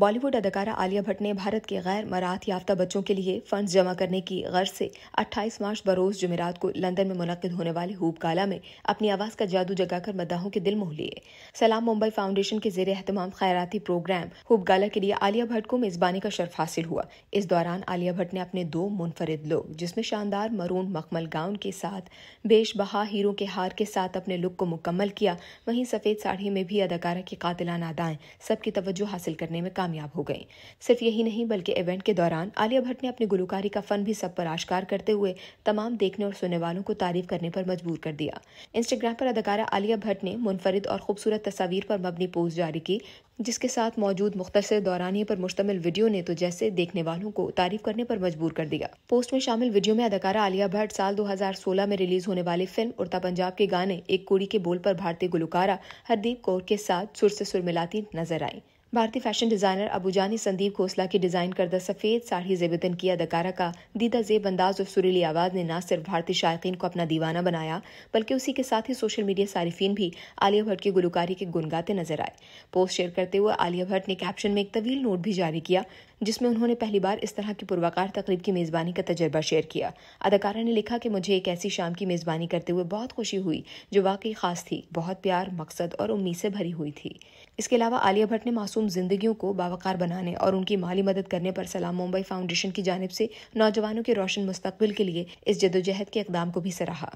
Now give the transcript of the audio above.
बॉलीवुड अदाकारा आलिया भट्ट ने भारत के गैर मराहत याफ्ता बच्चों के लिए फंड्स जमा करने की गर्ज से 28 मार्च बरोज जुमेरात को लंदन में मुनद होने वाले हूब गाला में अपनी आवाज का जादू जगाकर मद्दाहों के दिल मोह लिए सलाम मुंबई फाउंडेशन के जेर अहतमाम खैराती प्रोग्राम हूब गाला के लिए आलिया भट्ट को मेजबानी का शर्फ हासिल हुआ इस दौरान आलिया भट्ट ने अपने दो मुनफरद लोग जिसमें शानदार मरून मखमल गाउन के साथ बेश बहा हीरो के हार के साथ अपने लुक को मुकम्मल किया वहीं सफेद साड़ी में भी अदाकारा की कातिलान अदाएं सबकी तवज्जो हासिल करने में काम कामयाब हो गईं सिर्फ यही नहीं बल्कि इवेंट के दौरान आलिया भट्ट ने अपनी गुलकारी का फन भी सब पर आश्कार करते हुए तमाम देखने और सुनने वालों को तारीफ करने पर मजबूर कर दिया इंस्टाग्राम पर अदाकारा आलिया भट्ट ने मुनफरद और खूबसूरत तस्वीर पर मबनी पोस्ट जारी की जिसके साथ मौजूद मुख्तर दौरानी पर मुश्तमिल वीडियो ने तो जैसे देखने वालों को तारीफ करने पर मजबूर कर दिया पोस्ट में शामिल वीडियो में अदाकारा आलिया भट्ट साल 2016 में रिलीज होने वाली फिल्म उड़ता पंजाब के गाने एक कुड़ी के बोल पर भारतीय गुलकारा हरदीप कौर के साथ सुर से सुर मिलाती नजर आई भारतीय फैशन डिजाइनर अबूजानी संदीप घोसला की डिजाइन करदा सफेद साड़ी जेबन की अदकारा का दीदा जेब अंदाज और सुरीली आवाज ने न सिर्फ भारतीय शायकीन को अपना दीवाना बनाया बल्कि उसी के साथ ही सोशल मीडिया सार्फिन भी आलिया भट्ट की गुलकारी के गुनगाते नजर आए पोस्ट शेयर करते हुए आलिया भट्ट ने कैप्शन में एक तवील नोट भी जारी किया जिसमें उन्होंने पहली बार इस तरह की पुरवाकार तकरीब की मेज़बानी का तजर्बा शेयर किया अदाकारा ने लिखा कि मुझे एक ऐसी शाम की मेज़बानी करते हुए बहुत खुशी हुई जो वाकई खास थी बहुत प्यार मकसद और उम्मीद से भरी हुई थी इसके अलावा आलिया भट्ट ने मासूम जिंदगियों को बावकार बनाने और उनकी माली मदद करने पर सलाम मुंबई फाउंडेशन की जानब से नौजवानों के रोशन मुस्तबिल के लिए इस जदोजहद के इकदाम को भी सराहा